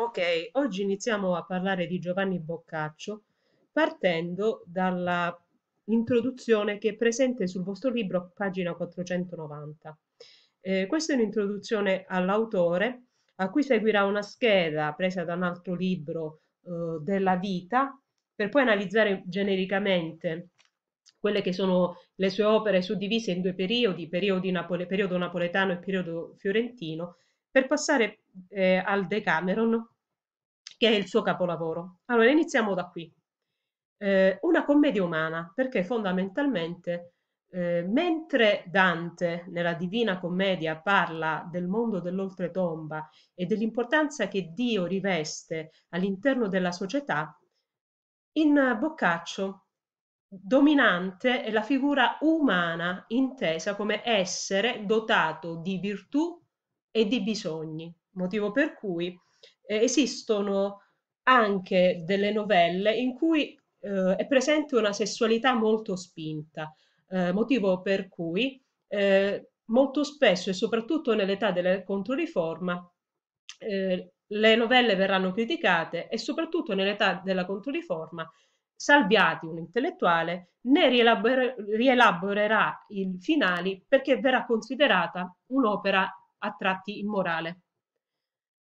Ok, oggi iniziamo a parlare di Giovanni Boccaccio partendo dalla introduzione che è presente sul vostro libro, pagina 490. Eh, questa è un'introduzione all'autore, a cui seguirà una scheda presa da un altro libro eh, della vita, per poi analizzare genericamente quelle che sono le sue opere suddivise in due periodi, napole- periodo napoletano e periodo fiorentino, per passare eh, al Decameron, che è il suo capolavoro. Allora, iniziamo da qui. Eh, una commedia umana, perché fondamentalmente, eh, mentre Dante nella Divina Commedia parla del mondo dell'oltretomba e dell'importanza che Dio riveste all'interno della società, in Boccaccio dominante è la figura umana intesa come essere dotato di virtù e di bisogni, motivo per cui eh, esistono anche delle novelle in cui eh, è presente una sessualità molto spinta, eh, motivo per cui eh, molto spesso e soprattutto nell'età della Controriforma eh, le novelle verranno criticate e soprattutto nell'età della Controriforma Salviati, un intellettuale, ne rielabor- rielaborerà i finali perché verrà considerata un'opera a tratti immorale.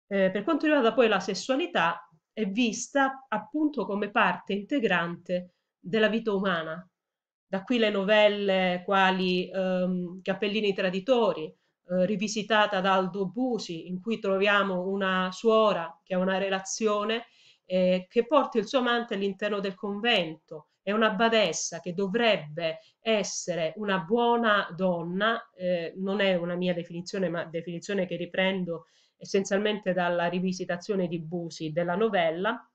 Eh, per quanto riguarda poi la sessualità, è vista appunto come parte integrante della vita umana. Da qui le novelle quali ehm, Cappellini Traditori, eh, rivisitata da Aldo Busi, in cui troviamo una suora che ha una relazione eh, che porta il suo amante all'interno del convento, è una badessa che dovrebbe essere una buona donna, eh, non è una mia definizione, ma definizione che riprendo essenzialmente dalla rivisitazione di Busi della novella,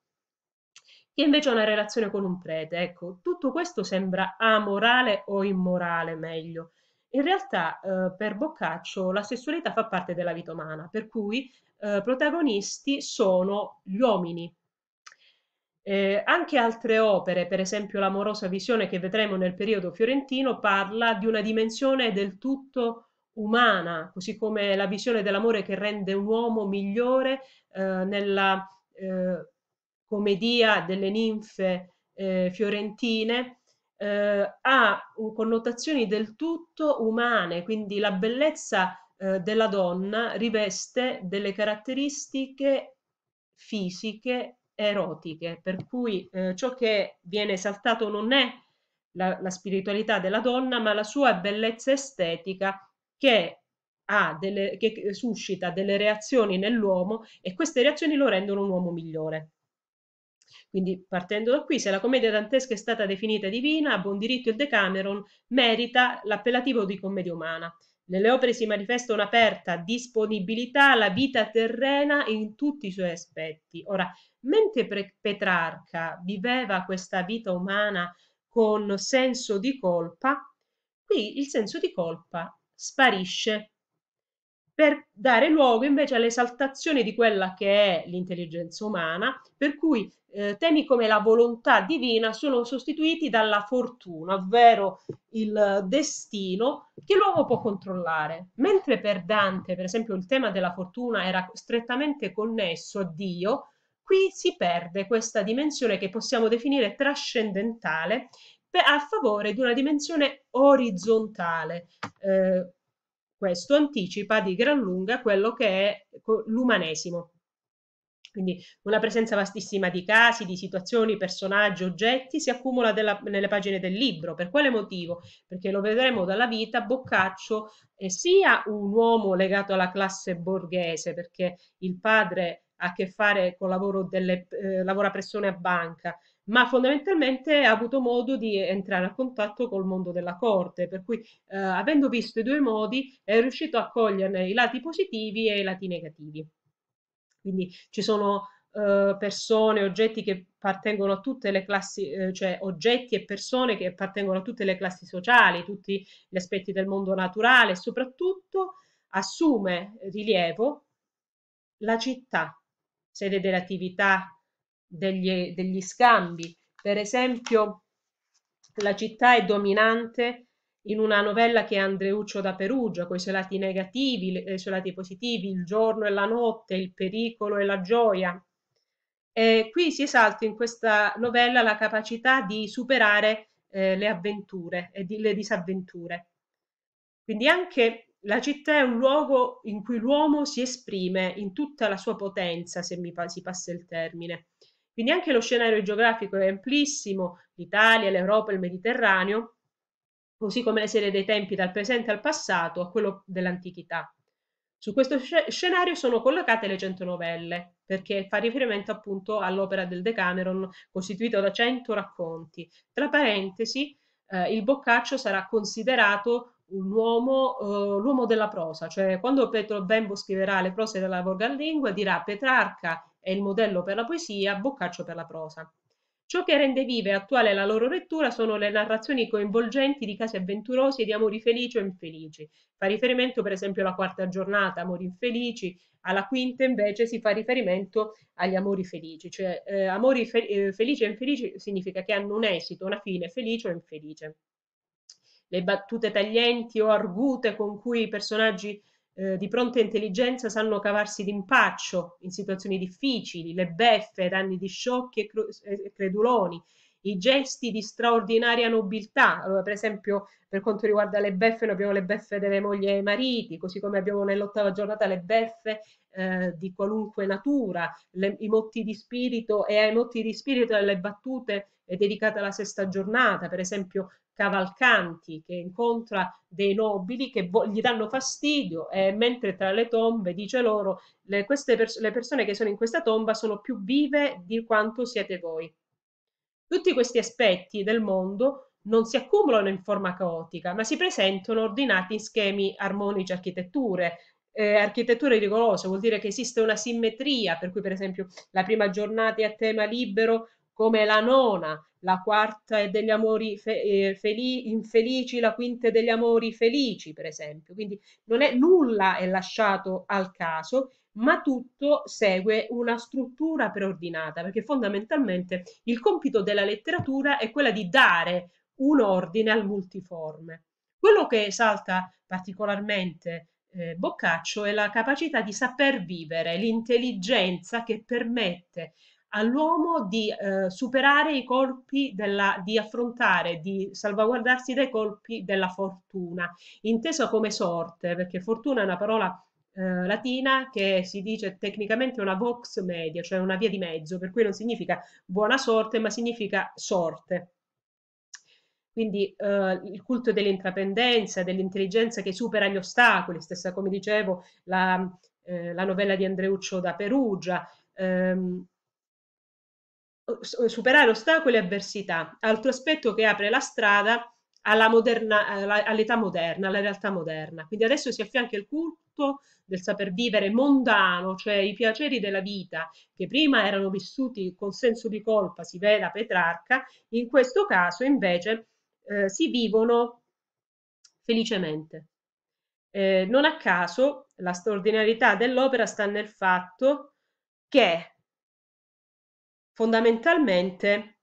che invece ha una relazione con un prete. Ecco, tutto questo sembra amorale o immorale, meglio. In realtà, eh, per Boccaccio, la sessualità fa parte della vita umana, per cui eh, protagonisti sono gli uomini, eh, anche altre opere, per esempio l'amorosa visione che vedremo nel periodo fiorentino, parla di una dimensione del tutto umana, così come la visione dell'amore che rende un uomo migliore eh, nella eh, commedia delle ninfe eh, fiorentine, eh, ha connotazioni del tutto umane, quindi la bellezza eh, della donna riveste delle caratteristiche fisiche erotiche, per cui eh, ciò che viene esaltato non è la, la, spiritualità della donna, ma la sua bellezza estetica che, delle, che suscita delle reazioni nell'uomo e queste reazioni lo rendono un uomo migliore. Quindi partendo da qui, se la commedia dantesca è stata definita divina, a buon diritto il Decameron merita l'appellativo di commedia umana. Nelle opere si manifesta un'aperta disponibilità alla vita terrena in tutti i suoi aspetti. Ora, mentre Petrarca viveva questa vita umana con senso di colpa, qui il senso di colpa sparisce per dare luogo invece all'esaltazione di quella che è l'intelligenza umana, per cui eh, temi come la volontà divina sono sostituiti dalla fortuna, ovvero il destino che l'uomo può controllare. Mentre per Dante, per esempio, il tema della fortuna era strettamente connesso a Dio, qui si perde questa dimensione che possiamo definire trascendentale a favore di una dimensione orizzontale, eh, questo anticipa di gran lunga quello che è l'umanesimo. Quindi una presenza vastissima di casi, di situazioni, personaggi, oggetti si accumula della, nelle pagine del libro. Per quale motivo? Perché lo vedremo dalla vita, Boccaccio è sia un uomo legato alla classe borghese, perché il padre ha a che fare con lavoro delle, eh, lavora presso a banca, ma fondamentalmente ha avuto modo di entrare a contatto col mondo della corte, per cui eh, avendo visto i due modi è riuscito a coglierne i lati positivi e i lati negativi. Quindi ci sono eh, persone, oggetti che appartengono a tutte le classi, eh, cioè oggetti e persone che appartengono a tutte le classi sociali, tutti gli aspetti del mondo naturale e soprattutto assume rilievo la città, sede delle attività degli, degli scambi. Per esempio, la città è dominante in una novella che è Andreuccio da Perugia, con i suoi lati negativi, eh, i suoi lati positivi, il giorno e la notte, il pericolo e la gioia. E qui si esalta in questa novella la capacità di superare eh, le avventure e di, le disavventure. Quindi anche la città è un luogo in cui l'uomo si esprime in tutta la sua potenza, se mi pa- si passa il termine. Quindi anche lo scenario geografico è amplissimo, l'Italia, l'Europa, il Mediterraneo, così come le serie dei tempi dal presente al passato a quello dell'antichità. Su questo scenario sono collocate le 100 novelle, perché fa riferimento appunto all'opera del Decameron, costituita da 100 racconti. Tra parentesi, eh, il Boccaccio sarà considerato Uomo, uh, l'uomo della prosa, cioè quando Petro Bembo scriverà le prose della Borgalingue dirà Petrarca e il modello per la poesia, Boccaccio per la prosa. Ciò che rende viva e attuale la loro lettura sono le narrazioni coinvolgenti di casi avventurosi e di amori felici o infelici. Fa riferimento per esempio alla quarta giornata, amori infelici, alla quinta invece si fa riferimento agli amori felici, cioè eh, amori fe- eh, felici e infelici significa che hanno un esito, una fine felice o infelice. Le battute taglienti o argute con cui i personaggi eh, di pronta intelligenza sanno cavarsi d'impaccio in situazioni difficili, le beffe, danni di sciocchi e, cru- e creduloni, i gesti di straordinaria nobiltà, allora, per esempio per quanto riguarda le beffe, noi abbiamo le beffe delle mogli e dei mariti, così come abbiamo nell'ottava giornata le beffe eh, di qualunque natura, le, i motti di spirito e ai motti di spirito delle battute è eh, dedicata la sesta giornata, per esempio Cavalcanti che incontra dei nobili che gli danno fastidio e mentre tra le tombe dice loro le, pers- le persone che sono in questa tomba sono più vive di quanto siete voi. Tutti questi aspetti del mondo non si accumulano in forma caotica, ma si presentano ordinati in schemi armonici architetture, eh, architetture rigorose, vuol dire che esiste una simmetria, per cui per esempio la prima giornata è a tema libero come la nona, la quarta è degli amori fe- eh, feli- infelici, la quinta è degli amori felici, per esempio. Quindi non è, nulla è lasciato al caso ma tutto segue una struttura preordinata, perché fondamentalmente il compito della letteratura è quella di dare un ordine al multiforme. Quello che esalta particolarmente eh, Boccaccio è la capacità di saper vivere, l'intelligenza che permette all'uomo di eh, superare i colpi della, di affrontare, di salvaguardarsi dai colpi della fortuna, intesa come sorte, perché fortuna è una parola eh, latina che si dice tecnicamente una vox media, cioè una via di mezzo, per cui non significa buona sorte, ma significa sorte. Quindi eh, il culto dell'intrapendenza, dell'intelligenza che supera gli ostacoli, stessa come dicevo la, eh, la novella di Andreuccio da Perugia, ehm, superare ostacoli e avversità, altro aspetto che apre la strada all'età moderna, alla realtà moderna. Quindi adesso si affianca il culto frutto del saper vivere mondano, cioè i piaceri della vita che prima erano vissuti con senso di colpa, si veda Petrarca, in questo caso invece eh, si vivono felicemente. Eh, non a caso la straordinarietà dell'opera sta nel fatto che fondamentalmente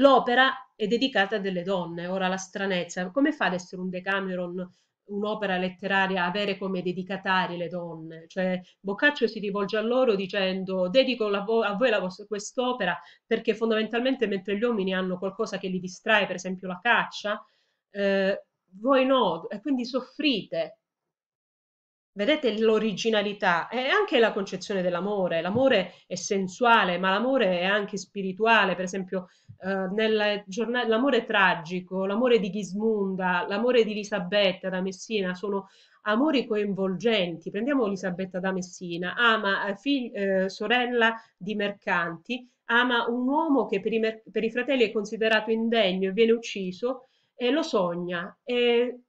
l'opera è dedicata a delle donne. Ora la stranezza, come fa ad essere un Decameron un'opera letteraria avere come dedicatari le donne. Cioè, Boccaccio si rivolge a loro dicendo dedico vo- a voi vo- quest'opera perché fondamentalmente mentre gli uomini hanno qualcosa che li distrae, per esempio la caccia, eh, voi no, e quindi soffrite Vedete l'originalità e anche la concezione dell'amore. L'amore è sensuale, ma l'amore è anche spirituale. Per esempio, eh, giornale, l'amore tragico, l'amore di Ghismunda, l'amore di Elisabetta da Messina sono amori coinvolgenti. Prendiamo Elisabetta da Messina, ama eh, fig- eh, sorella di mercanti, ama un uomo che per i, per i fratelli è considerato indegno e viene ucciso e lo sogna. E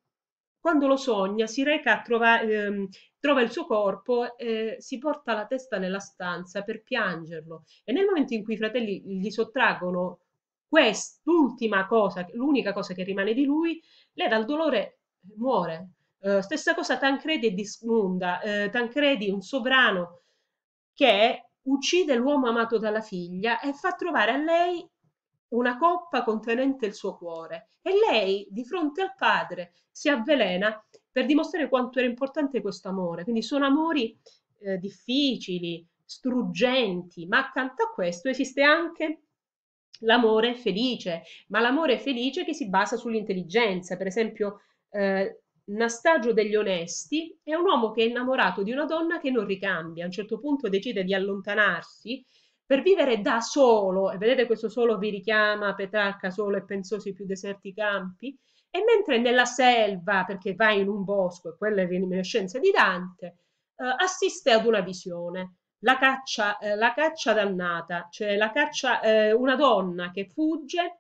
quando lo sogna, si reca a trovare, ehm, trova il suo corpo, eh, si porta la testa nella stanza per piangerlo e nel momento in cui i fratelli gli sottraggono quest'ultima cosa, l'unica cosa che rimane di lui, lei dal dolore muore. Eh, stessa cosa Tancredi e Dismunda, eh, Tancredi un sovrano che uccide l'uomo amato dalla figlia e fa trovare a lei una coppa contenente il suo cuore e lei di fronte al padre si avvelena per dimostrare quanto era importante questo amore. Quindi sono amori eh, difficili, struggenti, ma accanto a questo esiste anche l'amore felice, ma l'amore felice che si basa sull'intelligenza. Per esempio, eh, Nastagio degli Onesti è un uomo che è innamorato di una donna che non ricambia, a un certo punto decide di allontanarsi per vivere da solo, e vedete questo solo vi richiama Petrarca, solo e pensosi più deserti campi, e mentre nella selva, perché va in un bosco, e quella è l'inemenescenza di Dante, eh, assiste ad una visione, la caccia, eh, la caccia dannata, cioè la caccia, eh, una donna che fugge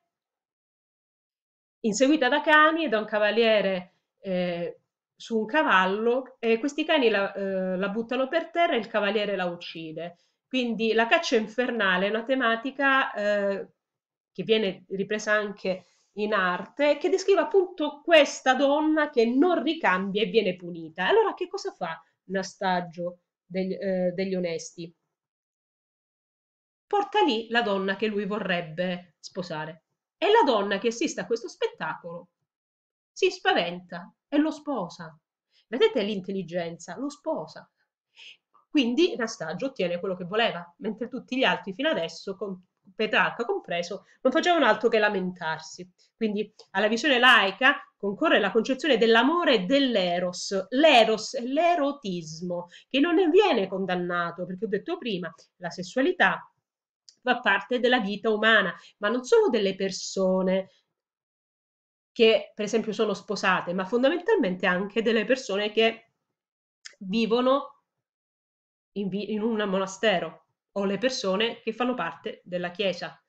inseguita da cani e da un cavaliere eh, su un cavallo, e questi cani la, eh, la buttano per terra e il cavaliere la uccide quindi la caccia infernale è una tematica eh, che viene ripresa anche in arte, che descrive appunto questa donna che non ricambia e viene punita. Allora che cosa fa Nastagio degli, eh, degli onesti? Porta lì la donna che lui vorrebbe sposare. E la donna che assiste a questo spettacolo si spaventa e lo sposa. Vedete l'intelligenza, lo sposa. Quindi Nastagio ottiene quello che voleva, mentre tutti gli altri fino adesso, con Petrarca compreso, non facevano altro che lamentarsi. Quindi alla visione laica concorre la concezione dell'amore e dell'eros, l'eros e l'erotismo, che non ne viene condannato, perché ho detto prima, la sessualità fa parte della vita umana, ma non solo delle persone che per esempio sono sposate, ma fondamentalmente anche delle persone che vivono in, vi- in un monastero o le persone che fanno parte della Chiesa.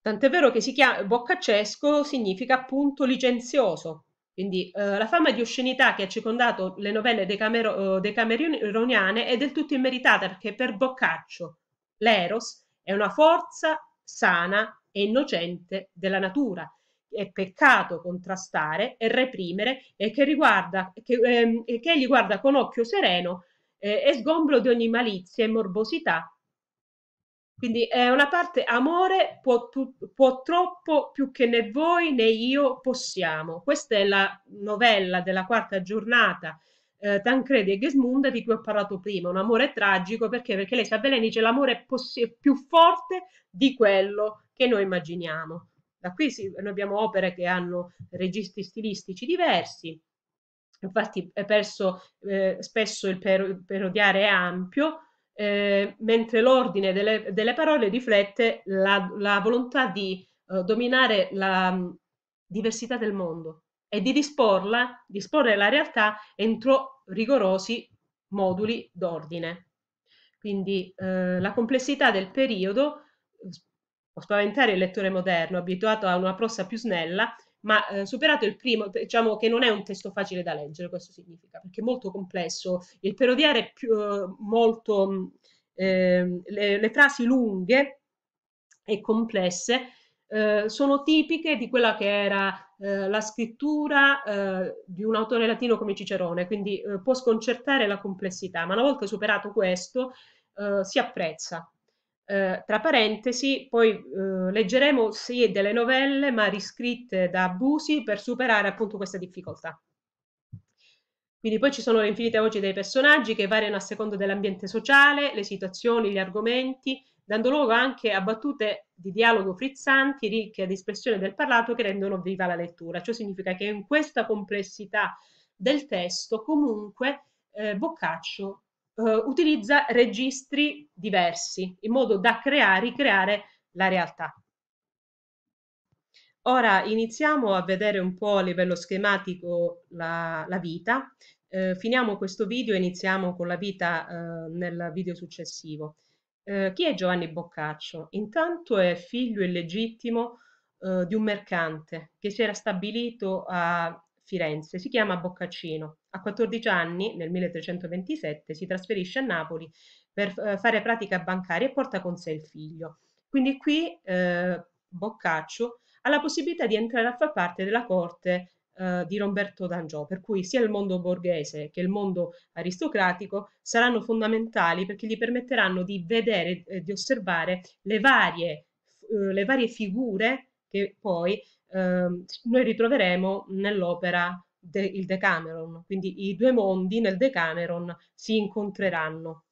Tant'è vero che si chiama Boccaccesco significa appunto licenzioso, quindi eh, la fama di oscenità che ha circondato le novelle eh, decameroniane è del tutto immeritata perché per Boccaccio l'eros è una forza sana e innocente della natura. È peccato contrastare e reprimere e che, riguarda, che, ehm, che egli guarda con occhio sereno eh, è sgombro di ogni malizia e morbosità. Quindi è eh, una parte amore può, può troppo più che né voi né io possiamo. Questa è la novella della quarta giornata eh, Tancredi e Gesmunda di cui ho parlato prima, un amore tragico perché? Perché lei sa bene dice l'amore è poss- più forte di quello che noi immaginiamo. Da qui si, noi abbiamo opere che hanno registri stilistici diversi, infatti è perso eh, spesso il per, perodiare è ampio, eh, mentre l'ordine delle, delle, parole riflette la, la volontà di eh, dominare la mm, diversità del mondo e di disporla, disporre la realtà entro rigorosi moduli d'ordine. Quindi eh, la complessità del periodo eh, può spaventare il lettore moderno, abituato a una prosa più snella, ma eh, superato il primo, diciamo che non è un testo facile da leggere, questo significa, perché è molto complesso, il perodiare è più, eh, molto, eh, le, le, frasi lunghe e complesse eh, sono tipiche di quella che era eh, la scrittura di un autore latino come Cicerone, quindi può sconcertare la complessità, ma una volta superato questo si apprezza eh, tra parentesi, poi eh, leggeremo sì delle novelle, ma riscritte da Busi per superare appunto questa difficoltà. Quindi poi ci sono le infinite voci dei personaggi che variano a seconda dell'ambiente sociale, le situazioni, gli argomenti, dando luogo anche a battute di dialogo frizzanti, ricche di espressione del parlato che rendono viva la lettura. Ciò significa che in questa complessità del testo comunque eh, Boccaccio eh, utilizza registri diversi in modo da creare, ricreare la realtà. Ora iniziamo a vedere un po' a livello schematico la, la vita. Eh, finiamo questo video e iniziamo con la vita eh, nel video successivo. Eh, chi è Giovanni Boccaccio? Intanto è figlio illegittimo eh, di un mercante che si era stabilito a Firenze, si chiama Boccaccino. A 14 anni, nel 1327, si trasferisce a Napoli per eh, fare pratica bancaria e porta con sé il figlio. Quindi qui eh, Boccaccio ha la possibilità di entrare a far parte della corte eh, di Roberto d'Angiò, per cui sia il mondo borghese che il mondo aristocratico saranno fondamentali perché gli permetteranno di vedere e eh, di osservare le varie, eh, le varie figure che poi eh, noi ritroveremo nell'opera de, il Decameron, quindi i due mondi nel Decameron si incontreranno.